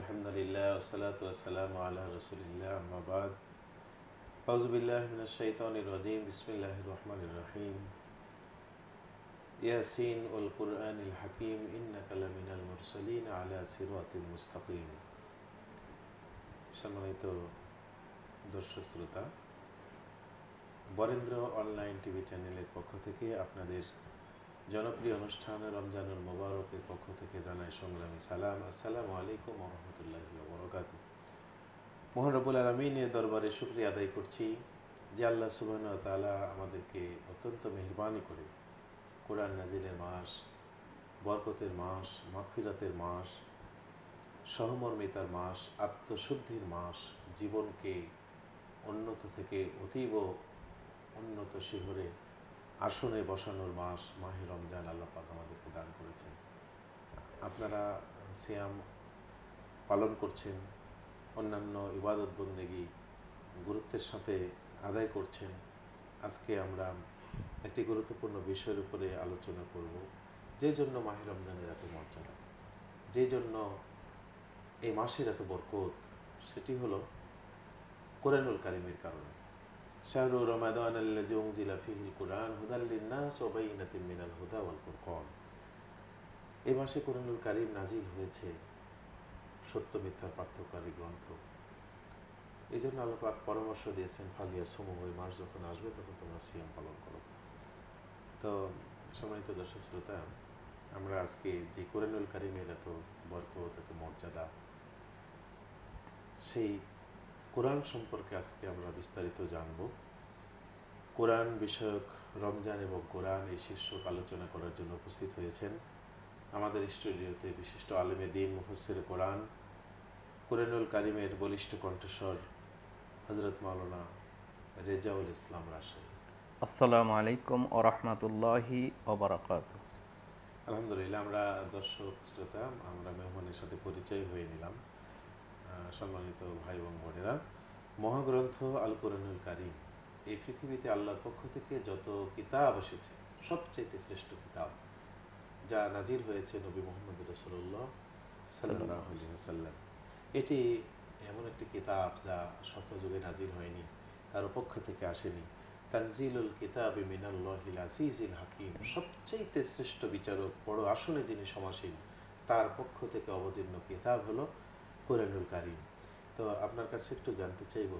الحمد لله والصلاة والسلام على رسول الله أما بعد أعوذ بالله من الشيطان الرجيم بسم الله الرحمن الرحيم ياسين والقرآن الحكيم إنك لمن المرسلين على صراط مستقيم সম্মানিত দর্শক শ্রোতা বরেন্দ্র অনলাইন টিভি চ্যানেলের পক্ষ থেকে আপনাদের জনপ্রিয় অনুষ্ঠান রমজানুল মোবারকের পক্ষ থেকে জানাই সংগ্রামী সালাম আসসালাম আলাইকুম রহমতুল্লাহ বরকাত মোহনরবুল আলমিনের দরবারে শুক্রিয়া আদায় করছি যে আল্লাহ সুবাহন তালা আমাদেরকে অত্যন্ত মেহরবানি করে কোরআন নাজিলের মাস বরকতের মাস মাফিরাতের মাস সহমর্মিতার মাস আত্মশুদ্ধির মাস জীবনকে উন্নত থেকে অতীব উন্নত শিহরে আসনে বসানোর মাস মাহে রমজান আল্লাহ পাক আমাদেরকে দান করেছেন আপনারা সিয়াম পালন করছেন অন্যান্য ইবাদত বন্দেগী গুরুত্বের সাথে আদায় করছেন আজকে আমরা একটি গুরুত্বপূর্ণ বিষয়ের উপরে আলোচনা করব যে জন্য মাহে রমজানের এত মর্যাদা যে জন্য এই মাসের এত বরকত সেটি হলো কোরআনুল কারিমের কারণে শাহরু রমাদান আল্লাজি উংজিলা ফিহিল কুরআন হুদাল্লিন্নাস ও বাইনাতি মিনাল হুদা ওয়াল ফুরকান এ মাসে কোরআনুল কারীম নাজিল হয়েছে সত্য মিথ্যার পার্থক্যকারী গ্রন্থ এই জন্য আল্লাহ পরামর্শ দিয়েছেন ফালিয়া সমূহ ওই মাস যখন আসবে তখন তোমরা সিয়াম পালন করো তো সম্মানিত দর্শক শ্রোতা আমরা আজকে যে কোরআনুল কারিমের এত বরকত এত মর্যাদা সেই কোরআন সম্পর্কে আজকে আমরা বিস্তারিত জানব কোরআন বিষয়ক রমজান এবং কোরআন এই শীর্ষক আলোচনা করার জন্য উপস্থিত হয়েছেন আমাদের স্টুডিওতে বিশিষ্ট আলেমে দিন মুফসির কোরআন কোরআনুল কারিমের বলিষ্ঠ কণ্ঠস্বর হজরত মাওলানা রেজাউল ইসলাম রাশে আসসালামু আলাইকুম ও রহমতুল্লাহি আলহামদুলিল্লাহ আমরা দর্শক শ্রোতা আমরা মেহমানের সাথে পরিচয় হয়ে নিলাম সম্মানিত ভাই এবং বোনেরা মহাগ্রন্থ আল কোরআনুল কারিম এই পৃথিবীতে আল্লাহর পক্ষ থেকে যত কিতাব এসেছে সবচেয়ে শ্রেষ্ঠ কিতাব যা নাজির হয়েছে নবী মোহাম্মদ রসল্লাহ সাল্লাম এটি এমন একটি কিতাব যা শতযুগে নাজির হয়নি কারো পক্ষ থেকে আসেনি তানজিলুল কিতাব মিনাল্লাহিল আজিজিল হাকিম সবচেয়ে শ্রেষ্ঠ বিচারক বড় আসলে যিনি সমাসীন তার পক্ষ থেকে অবতীর্ণ কিতাব হলো কোরআনুল কারিম তো আপনার কাছে একটু জানতে চাইব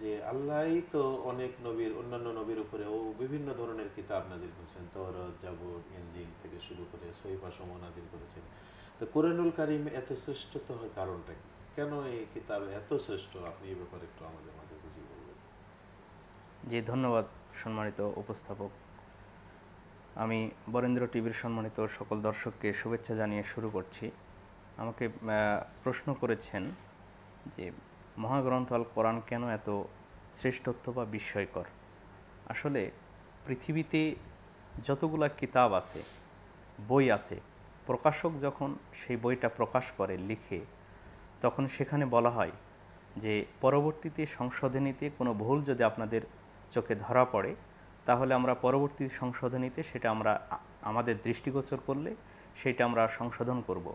যে আল্লাহই তো অনেক নবীর অন্যান্য নবীর উপরে ও বিভিন্ন ধরনের কিতাব নাজির করেছেন তর জাবর এনজিল থেকে শুরু করে সৈপাসম নাজির করেছেন তো কোরআনুল কারিম এত তো হয় কারণটা কি কেন এই কিতাব এত শ্রেষ্ঠ আপনি এই ব্যাপারে একটু আমাদের মাঝে বুঝিয়ে বলবেন জি ধন্যবাদ সম্মানিত উপস্থাপক আমি বরেন্দ্র টিভির সম্মানিত সকল দর্শককে শুভেচ্ছা জানিয়ে শুরু করছি আমাকে প্রশ্ন করেছেন যে মহাগ্রন্থ আল কোরআন কেন এত শ্রেষ্ঠত্ব বা বিস্ময়কর আসলে পৃথিবীতে যতগুলা কিতাব আছে বই আছে প্রকাশক যখন সেই বইটা প্রকাশ করে লিখে তখন সেখানে বলা হয় যে পরবর্তীতে সংশোধনীতে কোনো ভুল যদি আপনাদের চোখে ধরা পড়ে তাহলে আমরা পরবর্তী সংশোধনীতে সেটা আমরা আমাদের দৃষ্টিগোচর করলে সেটা আমরা সংশোধন করব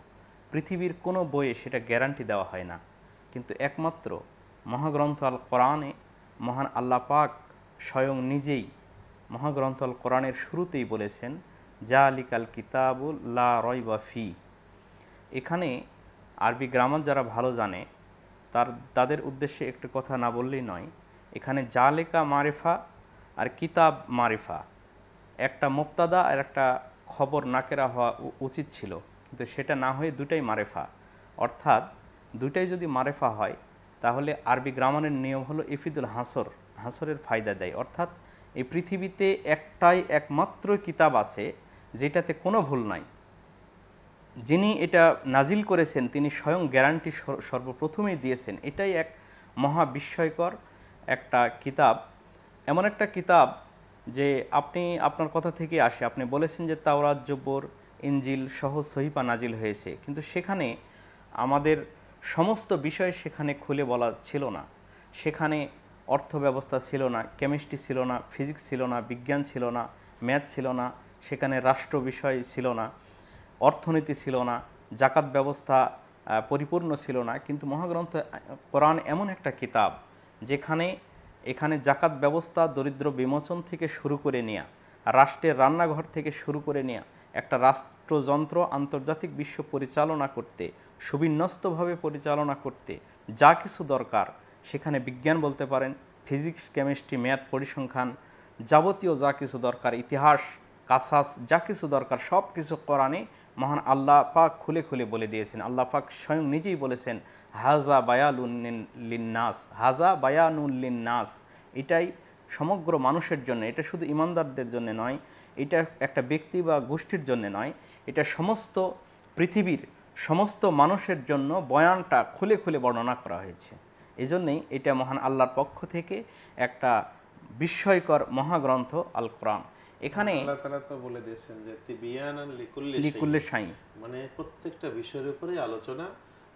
পৃথিবীর কোনো বইয়ে সেটা গ্যারান্টি দেওয়া হয় না কিন্তু একমাত্র মহাগ্রন্থ আল কোরআনে মহান আল্লাহ পাক স্বয়ং নিজেই মহাগ্রন্থ আল কোরআনের শুরুতেই বলেছেন যা আলিকাল কিতাবুল লা রয় বা ফি এখানে আরবি গ্রামার যারা ভালো জানে তার তাদের উদ্দেশ্যে একটু কথা না বললেই নয় এখানে যা লেখা মারেফা আর কিতাব মারেফা একটা মোক্তাদা আর একটা খবর নাকেরা হওয়া উচিত ছিল কিন্তু সেটা না হয়ে দুটাই মারেফা অর্থাৎ দুটাই যদি মারেফা হয় তাহলে আরবি গ্রামারের নিয়ম হলো ইফিদুল হাসর হাসরের ফায়দা দেয় অর্থাৎ এই পৃথিবীতে একটাই একমাত্র কিতাব আছে যেটাতে কোনো ভুল নাই যিনি এটা নাজিল করেছেন তিনি স্বয়ং গ্যারান্টি সর্বপ্রথমেই দিয়েছেন এটাই এক মহা বিস্ময়কর একটা কিতাব এমন একটা কিতাব যে আপনি আপনার কথা থেকে আসে আপনি বলেছেন যে তাওরাত জব্বর ইঞ্জিল সহ সহিপা নাজিল হয়েছে কিন্তু সেখানে আমাদের সমস্ত বিষয় সেখানে খুলে বলা ছিল না সেখানে অর্থ ব্যবস্থা ছিল না কেমিস্ট্রি ছিল না ফিজিক্স ছিল না বিজ্ঞান ছিল না ম্যাথ ছিল না সেখানে রাষ্ট্র বিষয় ছিল না অর্থনীতি ছিল না জাকাত ব্যবস্থা পরিপূর্ণ ছিল না কিন্তু মহাগ্রন্থ কোরআন এমন একটা কিতাব যেখানে এখানে জাকাত ব্যবস্থা দরিদ্র বিমোচন থেকে শুরু করে নেওয়া রাষ্ট্রের রান্নাঘর থেকে শুরু করে নেওয়া একটা রাষ্ট্রযন্ত্র আন্তর্জাতিক বিশ্ব পরিচালনা করতে সুবিন্যস্তভাবে পরিচালনা করতে যা কিছু দরকার সেখানে বিজ্ঞান বলতে পারেন ফিজিক্স কেমিস্ট্রি ম্যাথ পরিসংখ্যান যাবতীয় যা কিছু দরকার ইতিহাস কাসাস যা কিছু দরকার সব কিছু কোরআনে মহান আল্লাহ পাক খুলে খুলে বলে দিয়েছেন আল্লাহ পাক স্বয়ং নিজেই বলেছেন হাজা বায়ালুল্লিন্নাস হাজা নাস এটাই সমগ্র মানুষের জন্য এটা শুধু ইমানদারদের জন্য নয় এটা একটা ব্যক্তি বা গোষ্ঠীর জন্য নয় এটা সমস্ত পৃথিবীর সমস্ত মানুষের জন্য বয়ানটা খুলে খুলে বর্ণনা করা হয়েছে এজন্যই এটা মহান আল্লাহর পক্ষ থেকে একটা বিস্ময়কর মহাগ্রন্থ আল কোরআন এখানে আল্লাহ তো বলে দিয়েছেন যে মানে প্রত্যেকটা বিষয়ের উপরে আলোচনা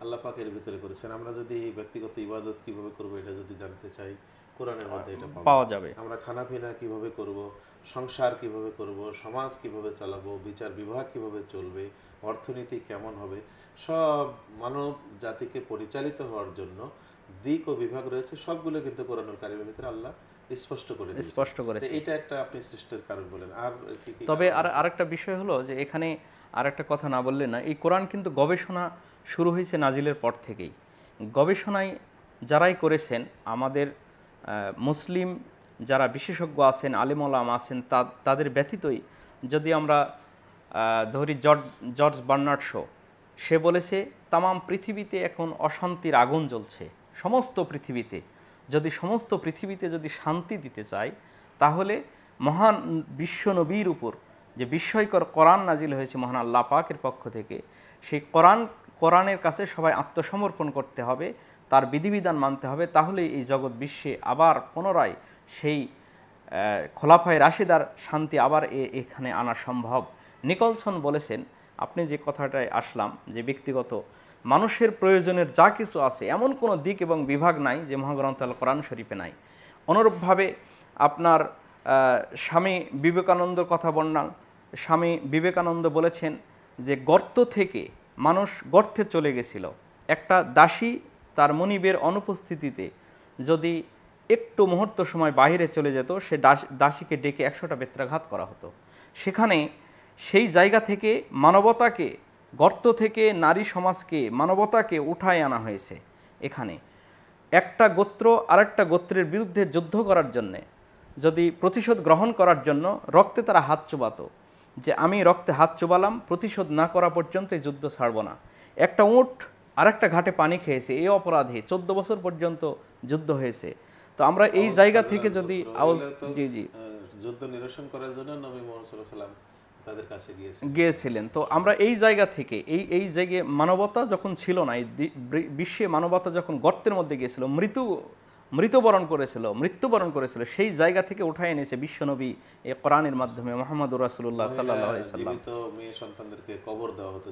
আল্লাহ পাকের ভিতরে করেছেন আমরা যদি ব্যক্তিগত ইবাদত কিভাবে করবো এটা যদি জানতে চাই কোরআনের মধ্যে এটা পাওয়া যাবে আমরা খানাপিনা কিভাবে করব সংসার কিভাবে করব সমাজ কিভাবে চালাবো বিচার বিভাগ কিভাবে চলবে অর্থনীতি কেমন হবে সব মানব জাতিকে পরিচালিত হওয়ার জন্য দিক ও বিভাগ রয়েছে সবগুলো কিন্তু কোরআনুল কারিমের ভিতরে আল্লাহ স্পষ্ট করে স্পষ্ট করেছে এটা একটা আপনি সৃষ্টির কারণ বলেন আর তবে আর আরেকটা বিষয় হলো যে এখানে আরেকটা কথা না বললে না এই কোরআন কিন্তু গবেষণা শুরু হয়েছে নাজিলের পর থেকেই গবেষণায় যারাই করেছেন আমাদের মুসলিম যারা বিশেষজ্ঞ আছেন আলাম আছেন তাদের ব্যতীতই যদি আমরা ধরি জর্জ জর্জ বার্নার্ড শো সে বলেছে তামাম পৃথিবীতে এখন অশান্তির আগুন জ্বলছে সমস্ত পৃথিবীতে যদি সমস্ত পৃথিবীতে যদি শান্তি দিতে চাই তাহলে মহান বিশ্বনবীর উপর যে বিস্ময়কর কোরআন নাজিল হয়েছে মহান আল্লাহ পাকের পক্ষ থেকে সেই কোরআন কোরআনের কাছে সবাই আত্মসমর্পণ করতে হবে তার বিধিবিধান মানতে হবে তাহলে এই জগৎ বিশ্বে আবার পুনরায় সেই খোলাফায় রাশিদার শান্তি আবার এ এখানে আনা সম্ভব নিকলসন বলেছেন আপনি যে কথাটায় আসলাম যে ব্যক্তিগত মানুষের প্রয়োজনের যা কিছু আছে এমন কোনো দিক এবং বিভাগ নাই যে মহাগ্রন্থ আল কোরআন শরীফে নাই অনুরূপভাবে আপনার স্বামী বিবেকানন্দর কথা বললাম স্বামী বিবেকানন্দ বলেছেন যে গর্ত থেকে মানুষ গর্তে চলে গেছিল একটা দাসী তার মনিবের অনুপস্থিতিতে যদি একটু মুহূর্ত সময় বাহিরে চলে যেত সে দাসীকে ডেকে একশোটা বেত্রাঘাত করা হতো সেখানে সেই জায়গা থেকে মানবতাকে গর্ত থেকে নারী সমাজকে মানবতাকে উঠায় আনা হয়েছে এখানে একটা গোত্র আর একটা গোত্রের বিরুদ্ধে যুদ্ধ করার জন্যে যদি প্রতিশোধ গ্রহণ করার জন্য রক্তে তারা হাত চুবাত যে আমি রক্তে হাত চুবালাম প্রতিশোধ না করা পর্যন্ত যুদ্ধ ছাড়ব না একটা উঠ আরেকটা ঘাটে পানি খেয়েছে এই অপরাধে চোদ্দ বছর পর্যন্ত যুদ্ধ হয়েছে তো আমরা এই জায়গা থেকে যদি আওয়াজ জি জি যুদ্ধ নিরসন করার জন্য নবী মোহাম্মদ তাদের কাছে গিয়েছিলেন তো আমরা এই জায়গা থেকে এই এই জায়গায় মানবতা যখন ছিল না এই বিশ্বে মানবতা যখন গর্তের মধ্যে গিয়েছিল মৃত্যু মৃতবরণ করেছিল মৃত্যুবরণ করেছিল সেই জায়গা থেকে উঠায় এনেছে বিশ্বনবী এ কোরআনের মাধ্যমে মোহাম্মদ রাসুল্লাহ সাল্লাহ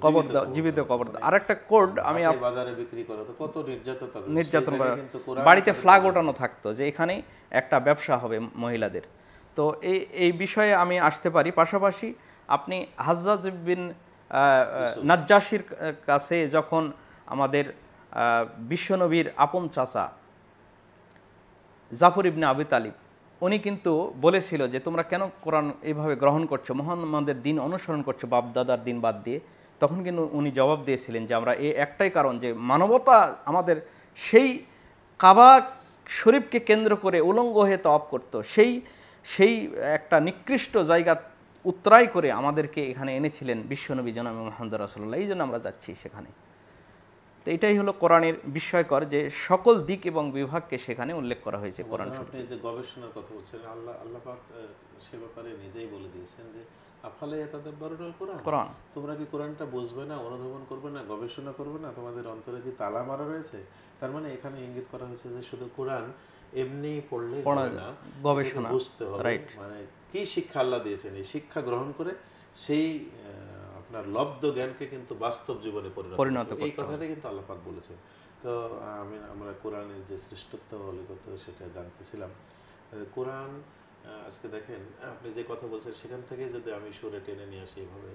কবর জীবিত কবর দেওয়া মানে আর একটা কোড আমি নির্যাতন করা বাড়িতে ফ্লাগ ওঠানো থাকতো যে এখানে একটা ব্যবসা হবে মহিলাদের তো এই এই বিষয়ে আমি আসতে পারি পাশাপাশি আপনি হাজ্জাজ বিন নাজ্জাসির কাছে যখন আমাদের বিশ্বনবীর আপন চাচা জাফর ইবনে আবি তালিব উনি কিন্তু বলেছিল যে তোমরা কেন কোরআন এইভাবে গ্রহণ করছো মহানমাদের দিন অনুসরণ করছো বাপদাদার দিন বাদ দিয়ে তখন কিন্তু উনি জবাব দিয়েছিলেন যে আমরা এ একটাই কারণ যে মানবতা আমাদের সেই কাবা শরীফকে কেন্দ্র করে উলঙ্গ হয়ে তপ করতো সেই সেই একটা নিকৃষ্ট জায়গা উত্তরায় করে আমাদেরকে এখানে এনেছিলেন বিশ্বনবী জনাম মোহাম্মদ রাসুল্লাহ এই জন্য আমরা যাচ্ছি সেখানে তো এটাই হলো কোরআনের বিস্ময়কর যে সকল দিক এবং বিভাগকে সেখানে উল্লেখ করা হয়েছে কোরআন আপনি যে গবেষণার কথা বলছেন আল্লাহ আল্লাহ পাক সে ব্যাপারে নিজেই বলে দিয়েছেন যে আফালে বারোটা কোরআন কোরআন তোমরা কি কোরআনটা বুঝবে না অনুধাবন করবে না গবেষণা করবে না তোমাদের অন্তরে কি তালা মারা রয়েছে তার মানে এখানে ইঙ্গিত করা হয়েছে যে শুধু কোরআন এমনি পড়লে না গবেষণা বুঝতে হবে মানে কি শিক্ষা আল্লাহ দিয়েছেন এই শিক্ষা গ্রহণ করে সেই আপনার লব্ধ জ্ঞানকে কিন্তু বাস্তব জীবনে পরিণত এই কথাটাই কিন্তু আল্লাপাক বলেছেন তো আমি আমরা কোরআনের যে শ্রেষ্ঠত্ব অলিকত সেটা জানতেছিলাম কোরআন আজকে দেখেন আপনি যে কথা বলছেন সেখান থেকে যদি আমি সুরে টেনে নিয়ে আসি এইভাবে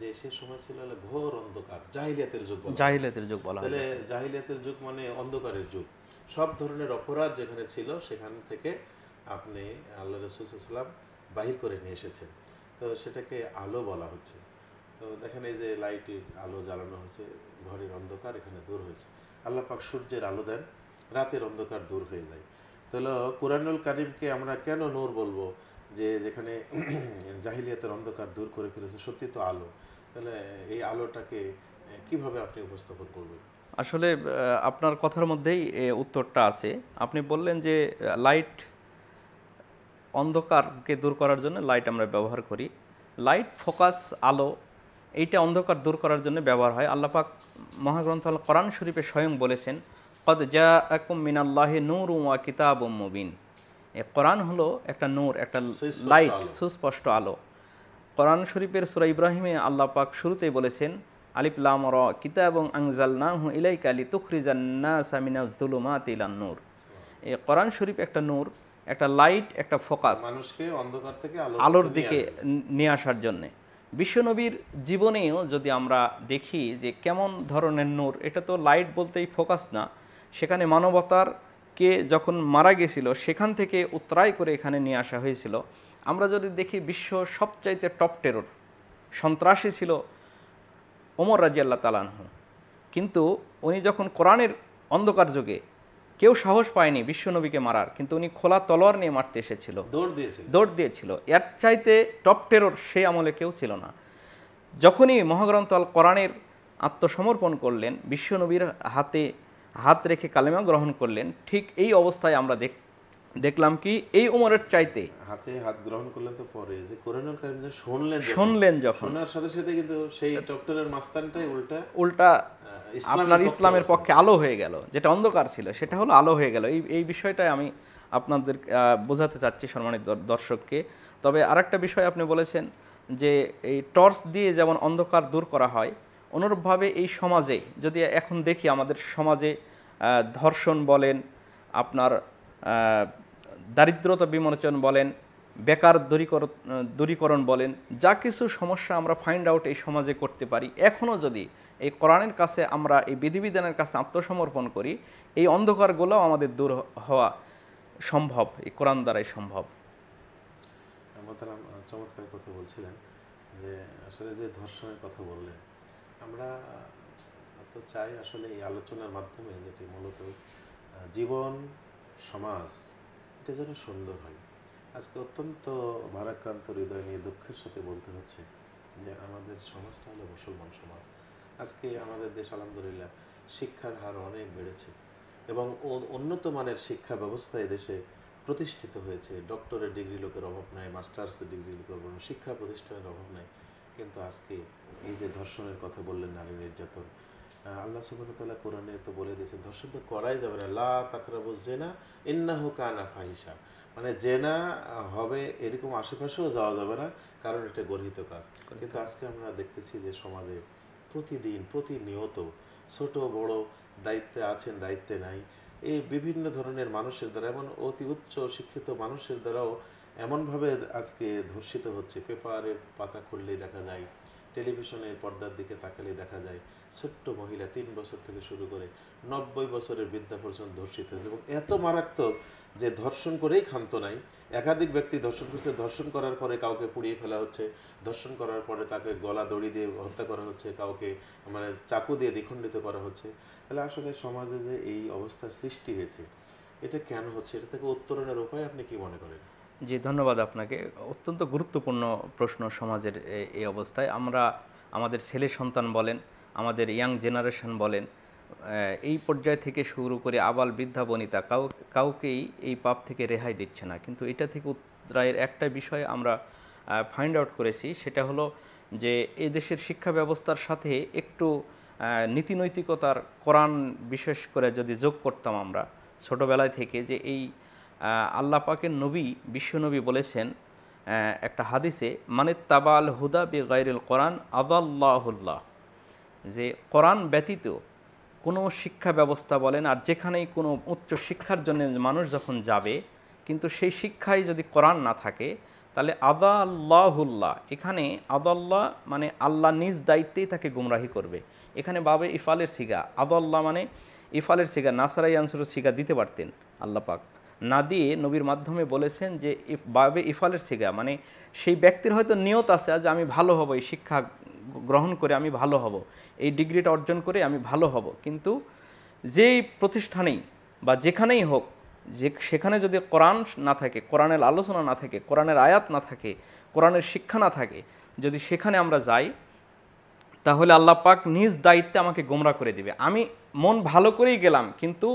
যে সে সময় ছিল ঘোর অন্ধকার জাহিলিয়াতের যুগ জাহিলিয়াতের যুগ বলা তাহলে জাহিলিয়াতের যুগ মানে অন্ধকারের যুগ সব ধরনের অপরাধ যেখানে ছিল সেখান থেকে আপনি আল্লাহ রসুলাম বাহির করে নিয়ে এসেছেন তো সেটাকে আলো বলা হচ্ছে দেখেন এই যে লাইটের আলো জ্বালানো হয়েছে ঘরের অন্ধকার এখানে দূর হয়েছে আল্লাহ পাক সূর্যের আলো দেন রাতের অন্ধকার দূর হয়ে যায় তাহলে কোরআনুল কারিমকে আমরা কেন নূর বলবো যে যেখানে জাহিলিয়াতের অন্ধকার দূর করে ফেলেছে সত্যি তো আলো তাহলে এই আলোটাকে কিভাবে আপনি উপস্থাপন করবেন আসলে আপনার কথার মধ্যেই উত্তরটা আছে আপনি বললেন যে লাইট অন্ধকারকে দূর করার জন্য লাইট আমরা ব্যবহার করি লাইট ফোকাস আলো এইটা অন্ধকার দূর করার জন্য ব্যবহার হয় আল্লাপাক মহাগ্রন্থ কোরআন শরীফে স্বয়ং বলেছেন কদ জা আকুম মিনাল্লাহি নূর ওয়া কিতাব মুবিন এ কোরআন হলো একটা নূর একটা লাইট সুস্পষ্ট আলো কোরআন শরীফের সুরা ইব্রাহিমে আল্লাহ পাক শুরুতেই বলেছেন আলিফ লাম র কিতাব আংজাল নাহু কালি তুখরিজান না সামিনা জুলুমা তিলান নূর এ কোরআন শরীফ একটা নূর একটা লাইট একটা ফোকাস মানুষকে অন্ধকার থেকে আলোর দিকে নিয়ে আসার জন্যে বিশ্বনবীর জীবনেও যদি আমরা দেখি যে কেমন ধরনের নূর এটা তো লাইট বলতেই ফোকাস না সেখানে মানবতার কে যখন মারা গেছিল সেখান থেকে উত্তরায় করে এখানে নিয়ে আসা হয়েছিল আমরা যদি দেখি বিশ্ব সবচাইতে টপ টেরোর সন্ত্রাসী ছিল ওমর রাজিয়াল্লা তালানহ কিন্তু উনি যখন কোরআনের অন্ধকার যুগে কেউ সাহস পায়নি বিশ্বনবীকে মারার কিন্তু উনি খোলা তলোয়ার নিয়ে মারতে এসেছিল দৌড় দিয়েছিল এর চাইতে টপ টেরোর সে আমলে কেউ ছিল না যখনই মহাগ্রন্থ আল কোরআনের আত্মসমর্পণ করলেন বিশ্বনবীর হাতে হাত রেখে কালেমা গ্রহণ করলেন ঠিক এই অবস্থায় আমরা দেখ দেখলাম কি এই উমরের চাইতে হাতে হাত গ্রহণ করলেন তো পরে যে কোরআনুল কারীম যে শুনলেন শুনলেন যখন শোনার সাথে সাথে কিন্তু সেই ডক্টরের মাস্তানটাই উল্টা উল্টা আপনার ইসলামের পক্ষে আলো হয়ে গেল যেটা অন্ধকার ছিল সেটা হলো আলো হয়ে গেল এই এই বিষয়টাই আমি আপনাদের বোঝাতে চাচ্ছি সম্মানিত দর্শককে তবে আরেকটা বিষয় আপনি বলেছেন যে এই টর্চ দিয়ে যেমন অন্ধকার দূর করা হয় অনুরূপভাবে এই সমাজে যদি এখন দেখি আমাদের সমাজে ধর্ষণ বলেন আপনার দারিদ্রতা বিমোচন বলেন বেকার দূরীকরণ দূরীকরণ বলেন যা কিছু সমস্যা আমরা ফাইন্ড আউট এই সমাজে করতে পারি এখনও যদি এই কোরআনের কাছে আমরা এই বিধিবিধানের কাছে আত্মসমর্পণ করি এই অন্ধকারগুলোও আমাদের দূর হওয়া সম্ভব এই কোরআন দ্বারাই সম্ভব চমৎকার কথা বলছিলেন যে আসলে যে ধর্ষণের কথা বললেন আমরা তো চাই আসলে এই আলোচনার মাধ্যমে যেটি মূলত জীবন সমাজ প্রত্যেকটা যেন সুন্দর হয় আজকে অত্যন্ত ভারাক্রান্ত হৃদয় নিয়ে দুঃখের সাথে বলতে হচ্ছে যে আমাদের সমাজটা হলো মুসলমান সমাজ আজকে আমাদের দেশ আলহামদুলিল্লাহ শিক্ষার হার অনেক বেড়েছে এবং উন্নত মানের শিক্ষা ব্যবস্থা দেশে প্রতিষ্ঠিত হয়েছে ডক্টরের ডিগ্রি লোকের অভাব নাই মাস্টার্স ডিগ্রি লোকের অভাব শিক্ষা প্রতিষ্ঠানের অভাব নাই কিন্তু আজকে এই যে ধর্ষণের কথা বললেন নারী নির্যাতন আল্লাহ সুবাহতাল্লাহ কোরআনে তো বলে দিয়েছেন ধর্ষণ তো করাই যাবে না লা তাকরাবু জেনা ইন্না হোক আনা ফাহিসা মানে জেনা হবে এরকম আশেপাশেও যাওয়া যাবে না কারণ এটা গর্হিত কাজ কিন্তু আজকে আমরা দেখতেছি যে সমাজে প্রতিদিন প্রতিনিয়ত ছোট বড় দায়িত্বে আছেন দায়িত্বে নাই এই বিভিন্ন ধরনের মানুষের দ্বারা এমন অতি উচ্চ শিক্ষিত মানুষের দ্বারাও এমনভাবে আজকে ধর্ষিত হচ্ছে পেপারের পাতা খুললেই দেখা যায় টেলিভিশনের পর্দার দিকে তাকালে দেখা যায় ছোট্ট মহিলা তিন বছর থেকে শুরু করে নব্বই বছরের বৃদ্ধা পর্যন্ত ধর্ষিত হয়েছে এবং এত মারাত্মক যে ধর্ষণ করেই ক্ষান্ত নাই একাধিক ব্যক্তি ধর্ষণ করছে ধর্ষণ করার পরে কাউকে পুড়িয়ে ফেলা হচ্ছে ধর্ষণ করার পরে তাকে গলা দড়ি দিয়ে হত্যা করা হচ্ছে কাউকে মানে চাকু দিয়ে দ্বিখণ্ডিত করা হচ্ছে তাহলে আসলে সমাজে যে এই অবস্থার সৃষ্টি হয়েছে এটা কেন হচ্ছে এটা থেকে উত্তরণের উপায় আপনি কি মনে করেন জি ধন্যবাদ আপনাকে অত্যন্ত গুরুত্বপূর্ণ প্রশ্ন সমাজের এই অবস্থায় আমরা আমাদের ছেলে সন্তান বলেন আমাদের ইয়াং জেনারেশন বলেন এই পর্যায় থেকে শুরু করে আবাল বৃদ্ধা বনিতা কাউ কাউকেই এই পাপ থেকে রেহাই দিচ্ছে না কিন্তু এটা থেকে উত্তরায়ের একটা বিষয় আমরা ফাইন্ড আউট করেছি সেটা হলো যে দেশের শিক্ষা ব্যবস্থার সাথে একটু নীতিনৈতিকতার কোরআন বিশেষ করে যদি যোগ করতাম আমরা ছোটোবেলায় থেকে যে এই আল্লাহ পাকের নবী বিশ্বনবী বলেছেন একটা হাদিসে মানে তাবাল হুদা বে গাইরুল কোরআন আদাল্লাহুল্লাহ যে কোরআন ব্যতীত কোনো শিক্ষা ব্যবস্থা বলেন আর যেখানেই কোনো উচ্চ শিক্ষার জন্য মানুষ যখন যাবে কিন্তু সেই শিক্ষায় যদি কোরআন না থাকে তাহলে আদা আল্লাহুল্লাহ এখানে আদাল্লাহ মানে আল্লাহ নিজ দায়িত্বেই তাকে গুমরাহি করবে এখানে বাবে ইফালের সিগা আদাল্লাহ মানে ইফালের সিগা নাসারাই আনসুরের সিগা দিতে পারতেন আল্লাহ পাক না দিয়ে নবীর মাধ্যমে বলেছেন যে বাবে ইফালের সিগা মানে সেই ব্যক্তির হয়তো নিয়ত আছে যে আমি ভালো হব এই শিক্ষা গ্রহণ করে আমি ভালো হব এই ডিগ্রিটা অর্জন করে আমি ভালো হব কিন্তু যেই প্রতিষ্ঠানেই বা যেখানেই হোক যে সেখানে যদি কোরআন না থাকে কোরআনের আলোচনা না থাকে কোরআনের আয়াত না থাকে কোরআনের শিক্ষা না থাকে যদি সেখানে আমরা যাই তাহলে আল্লাপাক নিজ দায়িত্বে আমাকে গোমরা করে দিবে আমি মন ভালো করেই গেলাম কিন্তু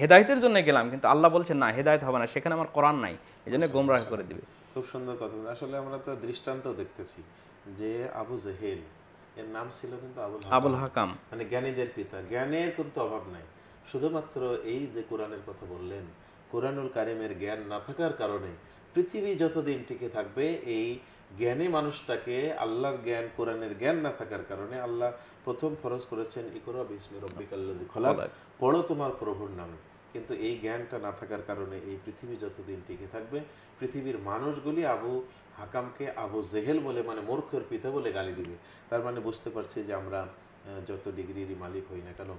হেদায়তের জন্য গেলাম কিন্তু আল্লাহ বলছেন না হেদায়ত হবে না সেখানে আমার কোরআন নাই এই জন্য গোমরাহ করে দিবে খুব সুন্দর কথা আসলে আমরা তো দৃষ্টান্ত দেখতেছি যে আবু জেহেল এর নাম ছিল কিন্তু আবুল আবুল হাকাম মানে জ্ঞানীদের পিতা জ্ঞানের কিন্তু অভাব নাই শুধুমাত্র এই যে কোরআনের কথা বললেন কোরআনুল কারিমের জ্ঞান না থাকার কারণে পৃথিবী যতদিন টিকে থাকবে এই জ্ঞানী মানুষটাকে আল্লাহর জ্ঞান কোরআনের জ্ঞান না থাকার কারণে আল্লাহ প্রথম ফরজ করেছেন ইকরা বিসমি রব্বিকাল্লাজি পড়ো তোমার প্রভুর নামে কিন্তু এই জ্ঞানটা না থাকার কারণে এই পৃথিবী যতদিন টিকে থাকবে পৃথিবীর মানুষগুলি আবু হাকামকে আবু জেহেল বলে মানে মূর্খের পিতা বলে গালি দিবে তার মানে বুঝতে পারছি যে আমরা যত ডিগ্রির মালিক হই না কেন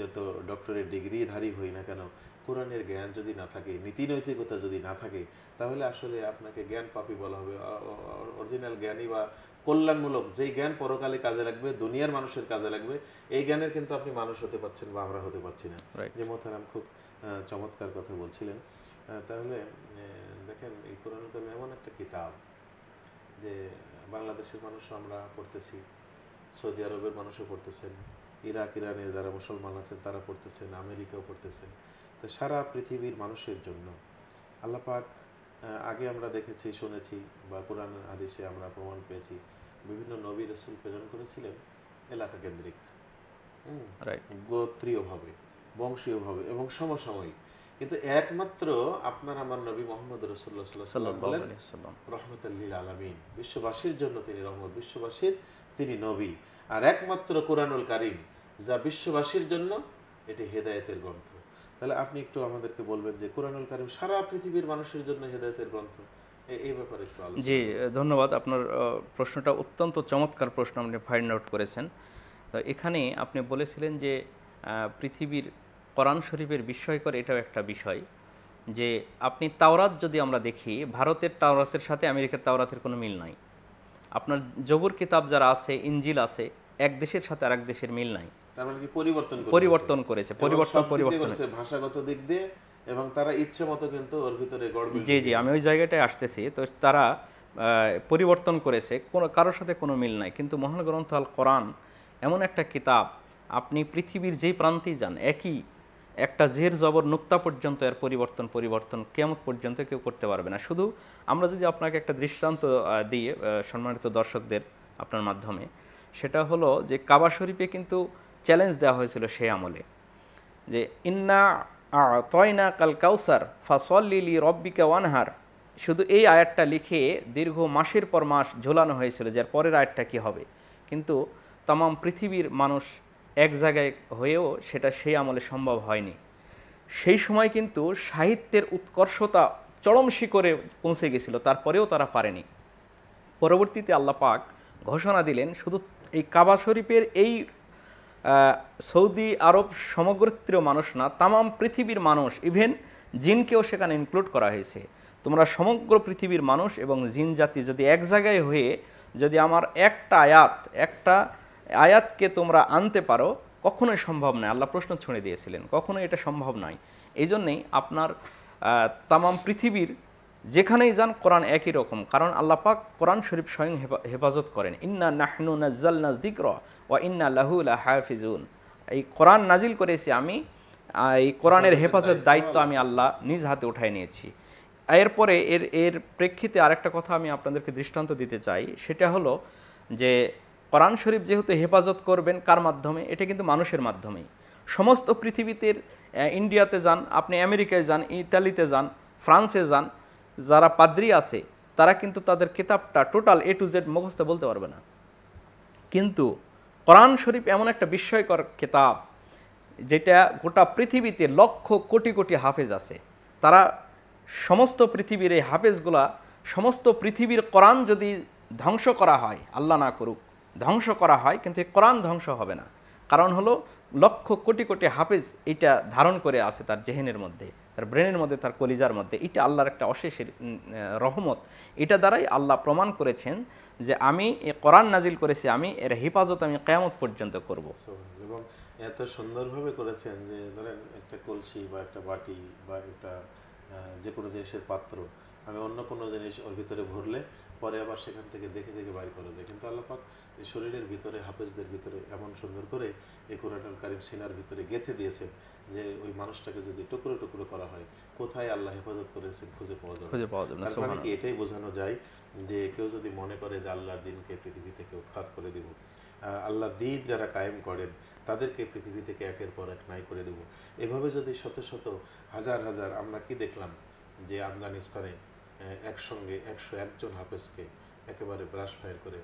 যত ডক্টরের ডিগ্রিধারী হই না কেন কোরআনের জ্ঞান যদি না থাকে নীতি নৈতিকতা যদি না থাকে তাহলে আসলে আপনাকে জ্ঞান পাপি বলা হবে অরিজিনাল জ্ঞানী বা কল্যাণমূলক যেই জ্ঞান পরকালে কাজে লাগবে দুনিয়ার মানুষের কাজে লাগবে এই জ্ঞানের কিন্তু আপনি মানুষ হতে পারছেন বা আমরা হতে পারছি না যে মোতারাম খুব চমৎকার কথা বলছিলেন তাহলে দেখেন এই কোরআন করিম এমন একটা কিতাব যে বাংলাদেশের মানুষ আমরা পড়তেছি সৌদি আরবের মানুষও পড়তেছেন ইরাক ইরানের যারা মুসলমান আছেন তারা পড়তেছেন আমেরিকাও পড়তেছেন তো সারা পৃথিবীর মানুষের জন্য আল্লাপাক আগে আমরা দেখেছি শুনেছি বা কোরআন আদেশে আমরা প্রমাণ পেয়েছি বিভিন্ন নবী রসুল প্রেরণ করেছিলেন এলাকা কেন্দ্রিক গোত্রীয়ভাবে বংশীয়ভাবে এবং সমসাময়িক কিন্তু একমাত্র আপনার আমার নবী মোহাম্মদ রহমতুল্লিল আলমিন বিশ্ববাসীর জন্য তিনি রহমত বিশ্ববাসীর তিনি নবী আর একমাত্র কোরআনুল কারিম যা বিশ্ববাসীর জন্য এটি হেদায়তের গ্রন্থ তাহলে আপনি একটু আমাদেরকে বলবেন যে কোরআনুল কারিম সারা পৃথিবীর মানুষের জন্য হেদায়তের গ্রন্থ এই ব্যাপারে জি ধন্যবাদ আপনার প্রশ্নটা অত্যন্ত চমৎকার প্রশ্ন আপনি ফাইন্ড আউট করেছেন তো এখানে আপনি বলেছিলেন যে পৃথিবীর কোরআন শরীফের বিস্ময়কর এটাও একটা বিষয় যে আপনি তাওরাত যদি আমরা দেখি ভারতের তাওরাতের সাথে আমেরিকার তাওরাতের কোনো মিল নাই আপনার জবুর কিতাব যারা আছে ইঞ্জিল আছে এক দেশের সাথে আরেক দেশের মিল নাই মানে পরিবর্তন করেছে পরিবর্তন পরিবর্তন ভাষাগত দিক দিয়ে এবং তারা ইচ্ছে মতো কিন্তু ওর ভিতরে জি জি আমি ওই জায়গাটায় আসতেছি তো তারা পরিবর্তন করেছে কোনো কারোর সাথে কোনো মিল নাই কিন্তু মহান গ্রন্থ আল কোরআন এমন একটা কিতাব আপনি পৃথিবীর যেই প্রান্তেই যান একই একটা জের জবর নুক্তা পর্যন্ত এর পরিবর্তন পরিবর্তন কেমন পর্যন্ত কেউ করতে পারবে না শুধু আমরা যদি আপনাকে একটা দৃষ্টান্ত দিয়ে সম্মানিত দর্শকদের আপনার মাধ্যমে সেটা হলো যে কাবা শরীফে কিন্তু চ্যালেঞ্জ দেওয়া হয়েছিল সে আমলে যে ইন্না তয়না কাল কাউসার ফাসল্লিলি রব্বিকা ওয়ানহার শুধু এই আয়াতটা লিখে দীর্ঘ মাসের পর মাস ঝোলানো হয়েছিল যার পরের আয়াতটা কী হবে কিন্তু তাম পৃথিবীর মানুষ এক জায়গায় হয়েও সেটা সেই আমলে সম্ভব হয়নি সেই সময় কিন্তু সাহিত্যের উৎকর্ষতা চরম শিখরে পৌঁছে গেছিল তারপরেও তারা পারেনি পরবর্তীতে আল্লাহ পাক ঘোষণা দিলেন শুধু এই কাবা শরীফের এই সৌদি আরব সমগ্রত্রীয় মানুষ না তামাম পৃথিবীর মানুষ ইভেন জিনকেও সেখানে ইনক্লুড করা হয়েছে তোমরা সমগ্র পৃথিবীর মানুষ এবং জিন জাতি যদি এক জায়গায় হয়ে যদি আমার একটা আয়াত একটা আয়াতকে তোমরা আনতে পারো কখনোই সম্ভব নয় আল্লাহ প্রশ্ন ছুঁড়ে দিয়েছিলেন কখনোই এটা সম্ভব নয় এই জন্যেই আপনার তামাম পৃথিবীর যেখানেই যান কোরআন একই রকম কারণ আল্লাহ পাক কোরআন শরীফ স্বয়ং হেফাজত করেন ইন্না নাহনু নাজ্জালনা জিক্র ও ইন্না লাহুলা হাফিজুন এই কোরআন নাজিল করেছি আমি এই কোরআনের হেফাজত দায়িত্ব আমি আল্লাহ নিজ হাতে উঠাই নিয়েছি এরপরে এর এর প্রেক্ষিতে আরেকটা কথা আমি আপনাদেরকে দৃষ্টান্ত দিতে চাই সেটা হলো যে কোরআন শরীফ যেহেতু হেফাজত করবেন কার মাধ্যমে এটা কিন্তু মানুষের মাধ্যমেই সমস্ত পৃথিবীতে ইন্ডিয়াতে যান আপনি আমেরিকায় যান ইতালিতে যান ফ্রান্সে যান যারা পাদ্রি আছে তারা কিন্তু তাদের কিতাবটা টোটাল এ টু জেড মুখস্থ বলতে পারবে না কিন্তু কোরআন শরীফ এমন একটা বিস্ময়কর কিতাব যেটা গোটা পৃথিবীতে লক্ষ কোটি কোটি হাফেজ আছে তারা সমস্ত পৃথিবীর এই হাফেজগুলা সমস্ত পৃথিবীর কোরআন যদি ধ্বংস করা হয় আল্লাহ না করুক ধ্বংস করা হয় কিন্তু এই কোরআন ধ্বংস হবে না কারণ হলো লক্ষ কোটি কোটি হাফেজ এটা ধারণ করে আছে তার জেহেনের মধ্যে তার ব্রেনের মধ্যে তার কলিজার মধ্যে এটা আল্লাহর একটা অশেষ রহমত এটা দ্বারাই আল্লাহ প্রমাণ করেছেন যে আমি এ কোরআন নাজিল করেছি আমি এর হেফাজত আমি কেয়ামত পর্যন্ত করব এবং এত সুন্দরভাবে করেছেন যে ধরেন একটা কলসি বা একটা বাটি বা একটা যে কোনো জিনিসের পাত্র আমি অন্য কোনো জিনিস ওর ভিতরে ভরলে পরে আবার সেখান থেকে দেখে দেখে বাইর করে দেয় কিন্তু আল্লাহ শরীরের ভিতরে হাফেজদের ভিতরে এমন সুন্দর করে এই কোরআনুল কারিম সিনার ভিতরে গেঁথে দিয়েছেন যে ওই মানুষটাকে যদি টুকরো টুকরো করা হয় কোথায় আল্লাহ হেফাজত করেছেন খুঁজে পাওয়া যাবে খুঁজে পাওয়া যাবে মানে কি এটাই বোঝানো যায় যে কেউ যদি মনে করে যে আল্লাহর দিনকে পৃথিবী থেকে উৎখাত করে দিব আল্লাহ দিন যারা কায়েম করেন তাদেরকে পৃথিবী থেকে একের পর এক নাই করে দেব এভাবে যদি শত শত হাজার হাজার আমরা কি দেখলাম যে আফগানিস্তানে একসঙ্গে একশো একজন হাফেজকে একেবারে ব্রাশ ফায়ার করে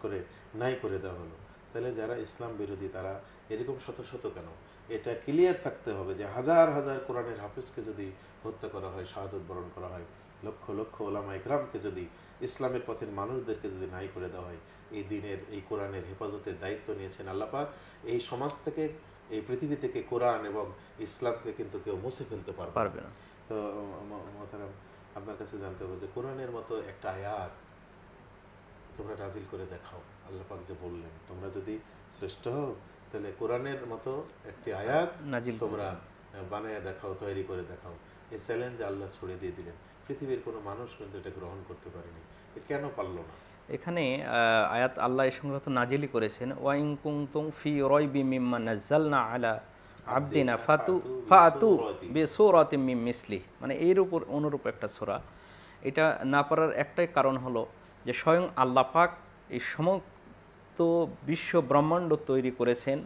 করে নাই করে দেওয়া হলো তাহলে যারা ইসলাম বিরোধী তারা এরকম শত শত কেন এটা ক্লিয়ার থাকতে হবে যে হাজার হাজার কোরআনের হাফিজকে যদি হত্যা করা হয় শাহাদত বরণ করা হয় লক্ষ লক্ষ ওলামা ইকরামকে যদি ইসলামের পথের মানুষদেরকে যদি নাই করে দেওয়া হয় এই দিনের এই কোরআনের হেফাজতের দায়িত্ব নিয়েছেন আল্লাপাক এই সমাজ থেকে এই পৃথিবী থেকে কোরআন এবং ইসলামকে কিন্তু কেউ মুছে ফেলতে পারবে না তো আপনার কাছে জানতে হবে যে কোরআনের মতো একটা আয়াত তোমরা রাজিল করে দেখাও আল্লাহ পাক যে বললেন তোমরা যদি শ্রেষ্ঠ হও তাহলে কোরআনের মতো একটি আয়াত তোমরা বানায় দেখাও তৈরি করে দেখাও এই চ্যালেঞ্জ আল্লাহ ছুড়ে দিয়ে দিলেন পৃথিবীর কোনো মানুষ কিন্তু এটা গ্রহণ করতে পারেনি কেন পারল না এখানে আয়াত আল্লাহ এ সংক্রান্ত নাজিলি করেছেন ওয়াইং কুং তুং ফি রয় বি মিম্মা না আলা আবদিনা ফাতু ফাতু বে সৌরাতে মিম মিসলি মানে এর উপর অনুরূপ একটা সোরা এটা না পারার একটাই কারণ হলো যে স্বয়ং আল্লাপাক এই সমস্ত বিশ্ব ব্রহ্মাণ্ড তৈরি করেছেন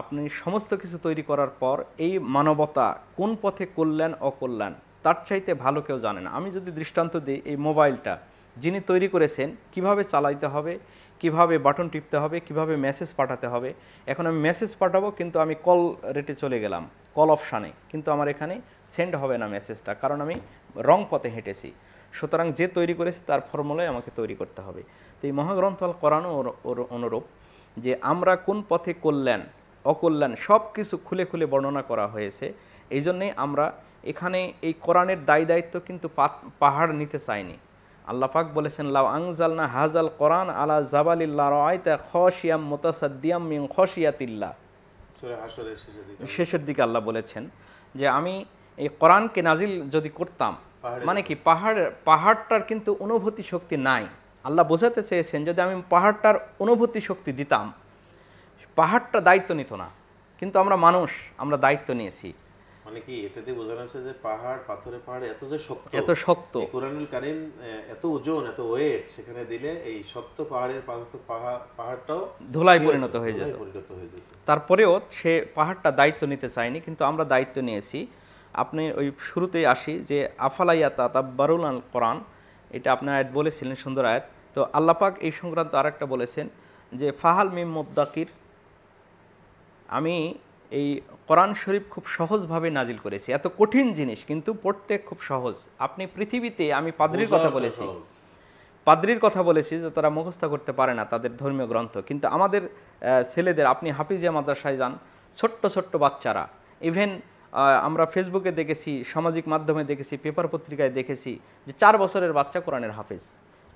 আপনি সমস্ত কিছু তৈরি করার পর এই মানবতা কোন পথে করলেন অকল্যাণ তার চাইতে ভালো কেউ জানে না আমি যদি দৃষ্টান্ত দিই এই মোবাইলটা যিনি তৈরি করেছেন কিভাবে চালাইতে হবে কিভাবে বাটন টিপতে হবে কিভাবে মেসেজ পাঠাতে হবে এখন আমি মেসেজ পাঠাবো কিন্তু আমি কল রেটে চলে গেলাম কল অপশানে কিন্তু আমার এখানে সেন্ড হবে না মেসেজটা কারণ আমি রং পথে হেঁটেছি সুতরাং যে তৈরি করেছে তার ফর্মুলায় আমাকে তৈরি করতে হবে তো এই মহাগ্রন্থ আল কোরআন ওর অনুরূপ যে আমরা কোন পথে কল্যাণ অকল্যাণ সব কিছু খুলে খুলে বর্ণনা করা হয়েছে এই জন্যেই আমরা এখানে এই কোরআনের দায়ী দায়িত্ব কিন্তু পাহাড় নিতে চাইনি আল্লাপাক বলেছেন লাউ আংজালনা হাজাল কোরআন আলা জাবালিল্লা রায়তা খসিয়াম মোতাসাদ্দিয়াম মিং খিয়াতিল্লা শেষের দিকে আল্লাহ বলেছেন যে আমি এই কোরআনকে নাজিল যদি করতাম মানে কি পাহাড় পাহাড়টার কিন্তু অনুভূতি শক্তি নাই আল্লাহ বোঝাতে চেয়েছেন যদি আমি পাহাড়টার অনুভূতি শক্তি দিতাম পাহাড়টা দায়িত্ব নিত না কিন্তু আমরা মানুষ আমরা দায়িত্ব নিয়েছি মানে কি এটাতে বোঝানো হচ্ছে যে পাহাড় পাথরের পাহাড় এত যে শক্ত এত শক্ত কোরআনুল কারিম এত ওজন এত ওয়েট সেখানে দিলে এই শক্ত পাহাড়ের পাহাড়টাও ধুলায় পরিণত হয়ে যেত পরিণত হয়ে যেত তারপরেও সে পাহাড়টা দায়িত্ব নিতে চায়নি কিন্তু আমরা দায়িত্ব নিয়েছি আপনি ওই শুরুতেই আসি যে আফালাইয়া তাতাব্বারুল আল কোরআন এটা আপনার আয়াত বলেছিলেন সুন্দর আয়াত তো আল্লাপাক এই সংক্রান্ত আর একটা বলেছেন যে ফাহাল মিম মোদ্দাকির আমি এই কোরআন শরীফ খুব সহজভাবে নাজিল করেছি এত কঠিন জিনিস কিন্তু পড়তে খুব সহজ আপনি পৃথিবীতে আমি পাদ্রির কথা বলেছি পাদ্রির কথা বলেছি যে তারা মুখস্থ করতে পারে না তাদের ধর্মীয় গ্রন্থ কিন্তু আমাদের ছেলেদের আপনি হাফিজিয়া মাদ্রাসায় যান ছোট্ট ছোট্ট বাচ্চারা ইভেন আমরা ফেসবুকে দেখেছি সামাজিক মাধ্যমে দেখেছি পেপার পত্রিকায় দেখেছি যে চার বছরের বাচ্চা কোরআনের হাফেজ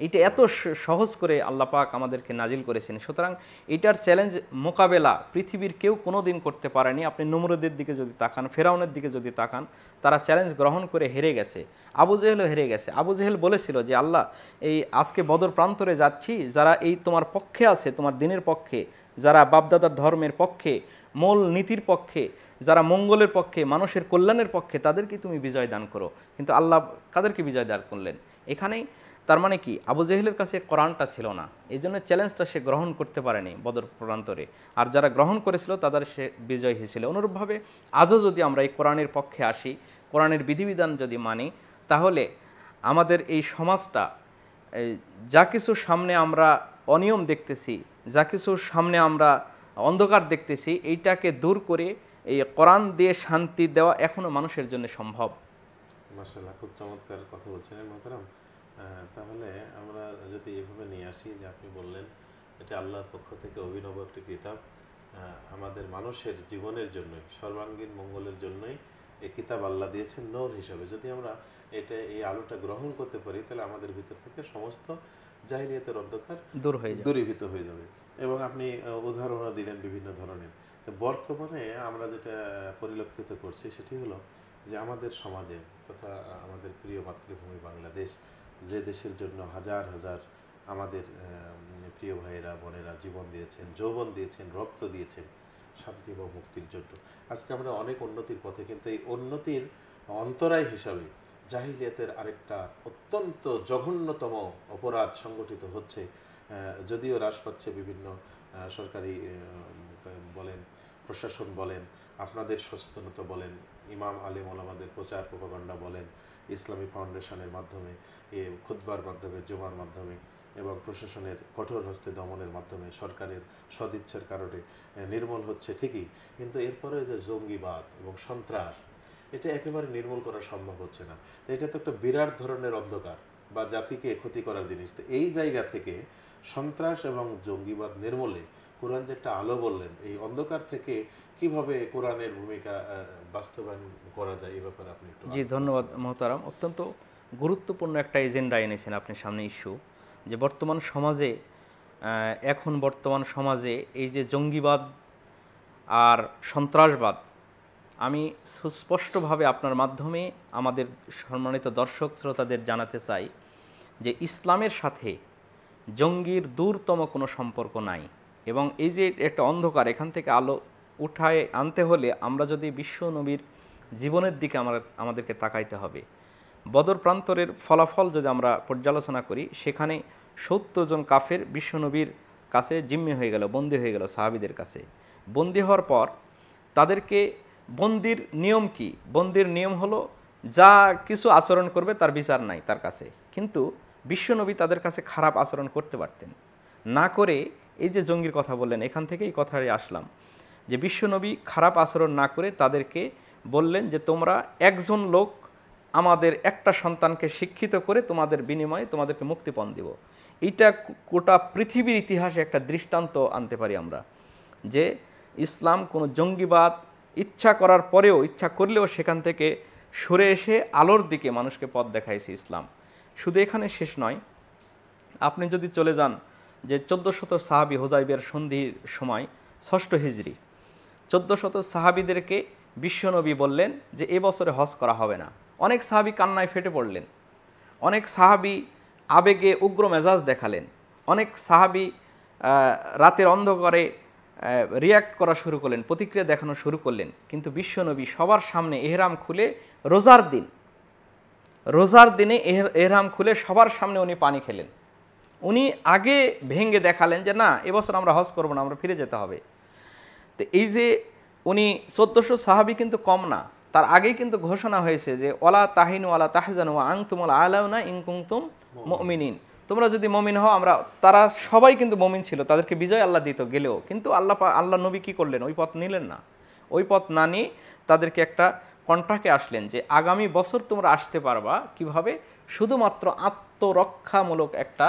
এটা এত সহজ করে আল্লাহ পাক আমাদেরকে নাজিল করেছেন সুতরাং এটার চ্যালেঞ্জ মোকাবেলা পৃথিবীর কেউ কোনো দিন করতে পারেনি আপনি নমরুদের দিকে যদি তাকান ফেরাউনের দিকে যদি তাকান তারা চ্যালেঞ্জ গ্রহণ করে হেরে গেছে আবু জেহেলও হেরে গেছে আবু জেহেল বলেছিল যে আল্লাহ এই আজকে বদর প্রান্তরে যাচ্ছি যারা এই তোমার পক্ষে আছে তোমার দিনের পক্ষে যারা বাপদাদার ধর্মের পক্ষে মূল নীতির পক্ষে যারা মঙ্গলের পক্ষে মানুষের কল্যাণের পক্ষে তাদেরকে তুমি বিজয় দান করো কিন্তু আল্লাহ কাদেরকে বিজয় দান করলেন এখানেই তার মানে কি আবু জেহেলের কাছে কোরআনটা ছিল না এই জন্য চ্যালেঞ্জটা সে গ্রহণ করতে পারেনি বদর প্রান্তরে আর যারা গ্রহণ করেছিল তাদের সে বিজয় হয়েছিল অনুরূপভাবে আজও যদি আমরা এই কোরআনের পক্ষে আসি কোরআনের বিধিবিধান যদি মানি তাহলে আমাদের এই সমাজটা যা কিছু সামনে আমরা অনিয়ম দেখতেছি যা কিছু সামনে আমরা অন্ধকার দেখতেছি এইটাকে দূর করে এই কোরআন দিয়ে শান্তি দেওয়া এখনও মানুষের জন্য সম্ভব মাসাল্লাহ খুব চমৎকার কথা বলছেন মহতারাম তাহলে আমরা যদি এভাবে নিয়ে আসি যে আপনি বললেন এটা আল্লাহর পক্ষ থেকে অভিনব একটি কিতাব আমাদের মানুষের জীবনের জন্যই সর্বাঙ্গীন মঙ্গলের জন্যই এই কিতাব আল্লাহ দিয়েছেন নৌর হিসাবে যদি আমরা এটা এই আলোটা গ্রহণ করতে পারি তাহলে আমাদের ভিতর থেকে সমস্ত জাহিলিয়াতের অন্ধকার দূর হয়ে দূরীভূত হয়ে যাবে এবং আপনি উদাহরণও দিলেন বিভিন্ন ধরনের বর্তমানে আমরা যেটা পরিলক্ষিত করছি সেটি হলো যে আমাদের সমাজে তথা আমাদের প্রিয় মাতৃভূমি বাংলাদেশ যে দেশের জন্য হাজার হাজার আমাদের প্রিয় ভাইয়েরা বোনেরা জীবন দিয়েছেন যৌবন দিয়েছেন রক্ত দিয়েছেন শান্তি এবং মুক্তির জন্য আজকে আমরা অনেক উন্নতির পথে কিন্তু এই উন্নতির অন্তরায় হিসাবে জাহিলিয়াতের আরেকটা অত্যন্ত জঘন্যতম অপরাধ সংগঠিত হচ্ছে যদিও হ্রাস পাচ্ছে বিভিন্ন সরকারি বলেন প্রশাসন বলেন আপনাদের সচেতনতা বলেন ইমাম আলেম মোলামাদের প্রচার প্রপাগণ্ডা বলেন ইসলামী ফাউন্ডেশনের মাধ্যমে এ খুদ্বার মাধ্যমে জুমার মাধ্যমে এবং প্রশাসনের কঠোর হস্তে দমনের মাধ্যমে সরকারের সদিচ্ছার কারণে নির্মূল হচ্ছে ঠিকই কিন্তু এরপরে যে জঙ্গিবাদ এবং সন্ত্রাস এটা একেবারে নির্মূল করা সম্ভব হচ্ছে না তো এটা তো একটা বিরাট ধরনের অন্ধকার বা জাতিকে ক্ষতি করার জিনিস তো এই জায়গা থেকে সন্ত্রাস এবং জঙ্গিবাদ নির্মূলে কোরআন যে একটা আলো বললেন এই অন্ধকার থেকে কিভাবে কোরআনের ভূমিকা বাস্তবায়ন করা যায় এই ব্যাপারে আপনি একটু জি ধন্যবাদ মহতারাম অত্যন্ত গুরুত্বপূর্ণ একটা এজেন্ডা এনেছেন আপনি সামনে ইস্যু যে বর্তমান সমাজে এখন বর্তমান সমাজে এই যে জঙ্গিবাদ আর সন্ত্রাসবাদ আমি সুস্পষ্টভাবে আপনার মাধ্যমে আমাদের সম্মানিত দর্শক শ্রোতাদের জানাতে চাই যে ইসলামের সাথে জঙ্গির দূরতম কোনো সম্পর্ক নাই এবং এই যে একটা অন্ধকার এখান থেকে আলো উঠায় আনতে হলে আমরা যদি বিশ্ব নবীর জীবনের দিকে আমরা আমাদেরকে তাকাইতে হবে বদর প্রান্তরের ফলাফল যদি আমরা পর্যালোচনা করি সেখানে সত্তর জন কাফের বিশ্বনবীর কাছে জিম্মি হয়ে গেল বন্দী হয়ে গেল সাহাবিদের কাছে বন্দী হওয়ার পর তাদেরকে বন্দির নিয়ম কি বন্দির নিয়ম হলো যা কিছু আচরণ করবে তার বিচার নাই তার কাছে কিন্তু বিশ্বনবী তাদের কাছে খারাপ আচরণ করতে পারতেন না করে এই যে জঙ্গির কথা বললেন এখান থেকে এই কথাই আসলাম যে বিশ্বনবী খারাপ আচরণ না করে তাদেরকে বললেন যে তোমরা একজন লোক আমাদের একটা সন্তানকে শিক্ষিত করে তোমাদের বিনিময়ে তোমাদেরকে মুক্তিপণ দিব এটা গোটা পৃথিবীর ইতিহাসে একটা দৃষ্টান্ত আনতে পারি আমরা যে ইসলাম কোনো জঙ্গিবাদ ইচ্ছা করার পরেও ইচ্ছা করলেও সেখান থেকে সরে এসে আলোর দিকে মানুষকে পথ দেখাইছে ইসলাম শুধু এখানে শেষ নয় আপনি যদি চলে যান যে শত সাহাবি হোদাইবের সন্ধির সময় ষষ্ঠ হিজড়ি শত সাহাবিদেরকে বিশ্বনবী বললেন যে এবছরে হজ করা হবে না অনেক সাহাবি কান্নায় ফেটে পড়লেন অনেক সাহাবি আবেগে উগ্র মেজাজ দেখালেন অনেক সাহাবি রাতের অন্ধকারে রিয়্যাক্ট করা শুরু করলেন প্রতিক্রিয়া দেখানো শুরু করলেন কিন্তু বিশ্বনবী সবার সামনে এহরাম খুলে রোজার দিন রোজার দিনে এহরাম খুলে সবার সামনে উনি পানি খেলেন উনি আগে ভেঙ্গে দেখালেন যে না এবছর আমরা হজ করবো না আমরা ফিরে যেতে হবে তো এই যে উনি চোদ্দশো সাহাবি কিন্তু কম না তার আগেই কিন্তু ঘোষণা হয়েছে যে ওলা তাহিনু আলা তাহজানু আংতুমল আলাউনা ইংকুংতুম মমিনিন তোমরা যদি মমিন হও আমরা তারা সবাই কিন্তু মমিন ছিল তাদেরকে বিজয় আল্লাহ দিত গেলেও কিন্তু আল্লাহ আল্লাহ নবী কী করলেন ওই পথ নিলেন না ওই পথ না নিয়ে তাদেরকে একটা কন্ট্রাক্টে আসলেন যে আগামী বছর তোমরা আসতে পারবা কিভাবে শুধুমাত্র আত্মরক্ষামূলক একটা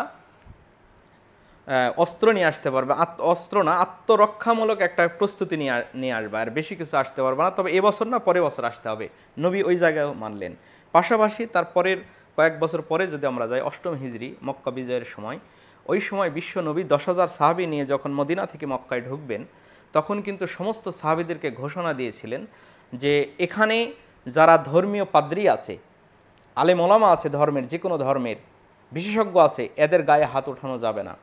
অস্ত্র নিয়ে আসতে পারবে আত্ম অস্ত্র না আত্মরক্ষামূলক একটা প্রস্তুতি নিয়ে নিয়ে আসবে আর বেশি কিছু আসতে পারবে না তবে এবছর না পরের বছর আসতে হবে নবী ওই জায়গায় মানলেন পাশাপাশি তার পরের কয়েক বছর পরে যদি আমরা যাই অষ্টম হিজড়ি মক্কা বিজয়ের সময় ওই সময় বিশ্বনবী দশ হাজার সাহাবি নিয়ে যখন মদিনা থেকে মক্কায় ঢুকবেন তখন কিন্তু সমস্ত সাহাবিদেরকে ঘোষণা দিয়েছিলেন যে এখানে যারা ধর্মীয় পাদ্রী আছে আলেমলামা আছে ধর্মের যে কোনো ধর্মের বিশেষজ্ঞ আছে এদের গায়ে হাত ওঠানো যাবে না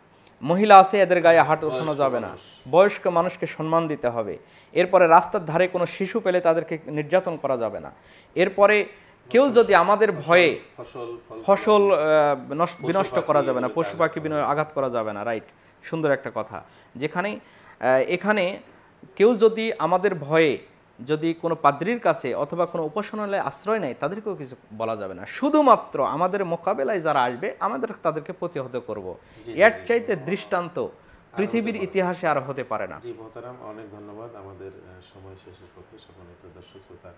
মহিলা আছে এদের গায়ে হাত ওঠানো যাবে না বয়স্ক মানুষকে সম্মান দিতে হবে এরপরে রাস্তার ধারে কোনো শিশু পেলে তাদেরকে নির্যাতন করা যাবে না এরপরে কেউ যদি আমাদের ভয়ে ফসল বিনষ্ট করা যাবে না পশু পাখি আঘাত করা যাবে না রাইট সুন্দর একটা কথা যেখানে এখানে কেউ যদি আমাদের ভয়ে যদি কোনো পাদ্রির কাছে অথবা কোনো উপাসনালয়ে আশ্রয় নেয় তাদেরকেও কিছু বলা যাবে না শুধুমাত্র আমাদের মোকাবেলায় যারা আসবে আমাদের তাদেরকে প্রতিহত করব। এর চাইতে দৃষ্টান্ত পৃথিবীর ইতিহাসে আর হতে পারে না অনেক ধন্যবাদ আমাদের সময় শেষের পথে সমন্বিত দর্শক শ্রোতা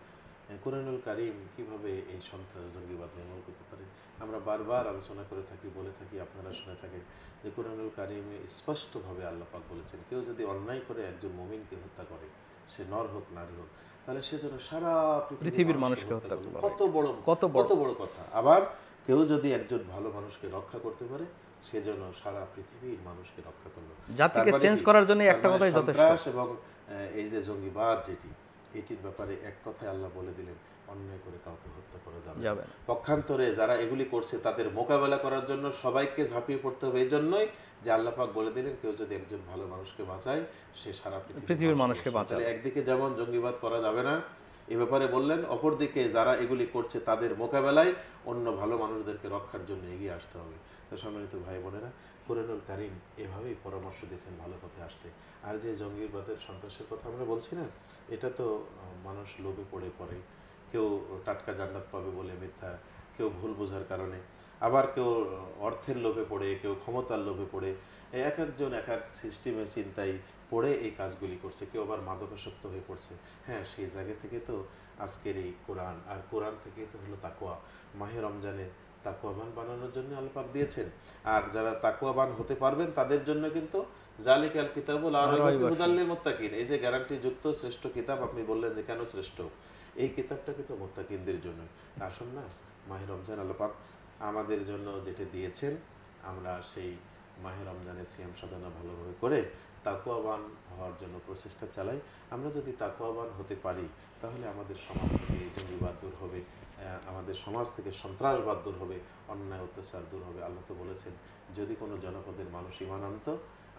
হ্যাঁ, কোরআনুল কারিম কিভাবে এই সন্ত্রাস জঙ্গিবাদ নির্মূল করতে পারে আমরা বারবার আলোচনা করে থাকি বলে থাকি আপনারা শুনে থাকেন যে কোরআনুল কারিমে স্পষ্টভাবে আল্লাপাক বলেছেন কেউ যদি অন্যায় করে একজন মমিনকে হত্যা করে সে নর হোক নারী হোক তাহলে সে যেন সারা পৃথিবীর মানুষকে হত্যা করে কত বড় কত কত বড় কথা আবার কেউ যদি একজন ভালো মানুষকে রক্ষা করতে পারে সে যেন সারা পৃথিবীর মানুষকে রক্ষা করলো জাতিকে চেঞ্জ মানে করার জন্য একটা মানে কথাই যথেষ্ট এবং এই যে জঙ্গিবাদ যেটি এটির ব্যাপারে এক কথায় আল্লাহ বলে দিলেন অন্যায় করে কাউকে হত্যা করা যাবে পক্ষান্তরে যারা এগুলি করছে তাদের মোকাবেলা করার জন্য সবাইকে ঝাঁপিয়ে পড়তে হবে এই জন্যই যে আল্লাপাক বলে দিলেন কেউ যদি একজন ভালো মানুষকে বাঁচায় সে সারা পৃথিবীর মানুষকে বাঁচায় একদিকে যেমন জঙ্গিবাদ করা যাবে না এ ব্যাপারে বললেন অপরদিকে যারা এগুলি করছে তাদের মোকাবেলায় অন্য ভালো মানুষদেরকে রক্ষার জন্য এগিয়ে আসতে হবে তো সম্মানিত ভাই বোনেরা কোরআনুল কারিম এভাবেই পরামর্শ দিয়েছেন ভালো পথে আসতে আর যে জঙ্গিবাদের সন্ত্রাসের কথা আমরা বলছি না এটা তো মানুষ লোভে পড়ে পড়ে কেউ টাটকা জান্নাত পাবে বলে মিথ্যা কেউ ভুল বোঝার কারণে আবার কেউ অর্থের লোভে পড়ে কেউ ক্ষমতার লোভে পড়ে এক একজন এক এক সিস্টেমে চিন্তাই পড়ে এই কাজগুলি করছে কেউ আবার মাদকাসক্ত হয়ে পড়ছে হ্যাঁ সেই জায়গা থেকে তো আজকের এই কোরআন আর কোরআন থেকে তো হলো তাকোয়া মাহে রমজানে তাকুয়াবান বানানোর জন্য আল্লাপাক দিয়েছেন আর যারা তাকুয়াবান হতে পারবেন তাদের জন্য কিন্তু জালিক আল কিতাবুল হুদাল্লিল মুত্তাকিন এই যে গ্যারান্টি যুক্ত শ্রেষ্ঠ কিতাব আপনি বললেন যে কেন শ্রেষ্ঠ এই কিতাবটা কিন্তু মোত্তাকিনদের জন্য আসুন না মাহে রমজান আল্লাপাক আমাদের জন্য যেটা দিয়েছেন আমরা সেই মাহে রমজানের সিয়াম সাধনা ভালোভাবে করে তাকুয়াবান হওয়ার জন্য প্রচেষ্টা চালাই আমরা যদি তাকুয়াবান হতে পারি তাহলে আমাদের সমাজ থেকে জঙ্গিবাদ দূর হবে আমাদের সমাজ থেকে সন্ত্রাসবাদ দূর হবে অন্যায় অত্যাচার দূর হবে আল্লাহ তো বলেছেন যদি কোনো জনপদের মানুষ ইমান আনত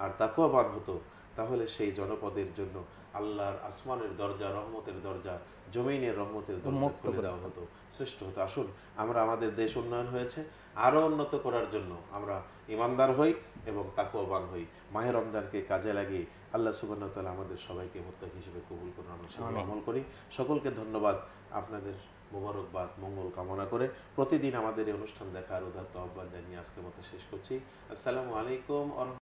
আর তাকুয়াবান হতো তাহলে সেই জনপদের জন্য আল্লাহর আসমানের দরজা রহমতের দরজা জমিনের রহমতের দরজা খুলে দেওয়া হতো শ্রেষ্ঠ হতো আসুন আমরা আমাদের দেশ উন্নয়ন হয়েছে আরও উন্নত করার জন্য আমরা ইমানদার হই এবং তাকুয়াবান হই মাহের রমজানকে কাজে লাগিয়ে আল্লাহ সুবাহ আমাদের সবাইকে মোত্তাক হিসেবে কবুল করুন আমরা সেখানে আমল করি সকলকে ধন্যবাদ আপনাদের মোবারকবাদ মঙ্গল কামনা করে প্রতিদিন আমাদের এই অনুষ্ঠান দেখার উদাহরণ আহ্বান জানিয়ে আজকের মতো শেষ করছি আসসালামু আলাইকুম